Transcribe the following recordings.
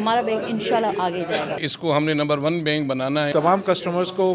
हमारा बैंक इंशाल्लाह आगे जाएगा इसको हमने नंबर वन बैंक बनाना है तमाम कस्टमर्स को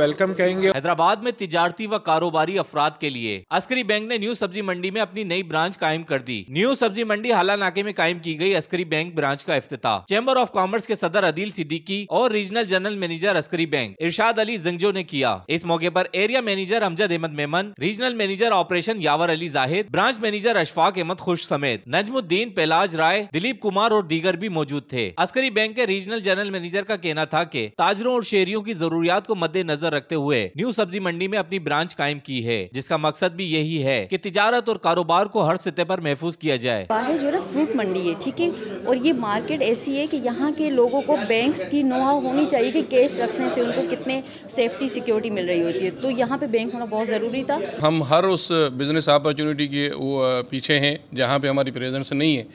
वेलकम uh, कहेंगे हैदराबाद में तजारती व कारोबारी अफराद के लिए अस्करी बैंक ने न्यू सब्जी मंडी में अपनी नई ब्रांच कायम कर दी न्यू सब्जी मंडी हाला नाके में कायम की गई अस्करी बैंक ब्रांच का अफ्ताह चैम्बर ऑफ कॉमर्स के सदर अदील सिद्दीकी और regional general manager Askari bank Irshad Ali Jangjo ने किया इस मौके आरोप area manager Amjad Ahmed Memon regional manager operation Yawar Ali Zahid branch manager Ashfaq Ahmed Khush समेत नजमुद्दीन पैलाज राय दिलीप कुमार और दीगर भी मौजूद थे अस्करी बैंक के रीजनल जनरल मैनेजर का कहना था कि ताजरों और शेरियों की जरूरियात को मद्देनजर रखते हुए न्यू सब्जी मंडी में अपनी ब्रांच कायम की है जिसका मकसद भी यही है की तजारत और कारोबार को हर सतह पर महफूज किया जाए बाहर जो है फ्रूट मंडी है ठीक है और ये मार्केट ऐसी है की यहाँ के लोगों को बैंक की नोहा होनी चाहिए की कैश रखने से उनको कितने सेफ्टी सिक्योरिटी मिल रही होती है तो यहाँ पे बैंक होना बहुत ज़रूरी था हम हर उस बिज़नेस अपॉर्चुनिटी के वो पीछे हैं जहाँ पे हमारी प्रेजेंस नहीं है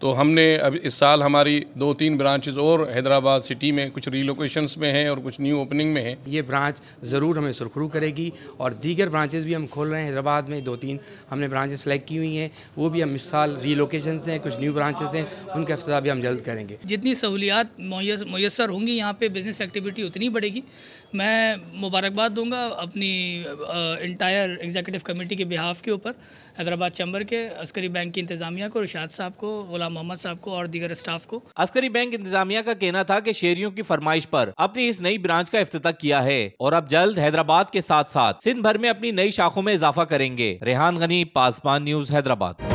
तो हमने अब इस साल हमारी दो तीन ब्रांचेज और हैदराबाद सिटी में कुछ रिलोकेशंस में हैं और कुछ न्यू ओपनिंग में हैं ये ब्रांच ज़रूर हमें सुरखरू करेगी और दीगर ब्रांचेज भी हम खोल रहे हैं हैदराबाद में दो तीन हमने ब्रांचेस सेलेक्ट की हुई हैं वो भी हम इस साल रीलोकेशन हैं कुछ न्यू ब्रांचेज हैं उनका अफ्ताह भी हम जल्द करेंगे जितनी सहूलियात मैसर होंगी यहाँ पर बिज़नेस एक्टिविटी उतनी बढ़ेगी मैं मुबारकबाद दूंगा अपनी इंटायर एग्जीक्यूटिव कमेटी के बिहाफ के ऊपर हैदराबाद चैम्बर के अस्करी बैंक की इंतज़ामिया को रिशाद साहब को गुलाम गुलाम मोहम्मद साहब को और दीगर स्टाफ को अस्करी बैंक इंतजामिया का कहना था की शेरियों की फरमाइश पर अपनी इस नई ब्रांच का अफ्ताह किया है और अब जल्द हैदराबाद के साथ साथ सिंध भर में अपनी नई शाखों में इजाफा करेंगे रेहान गनी पासवान न्यूज हैदराबाद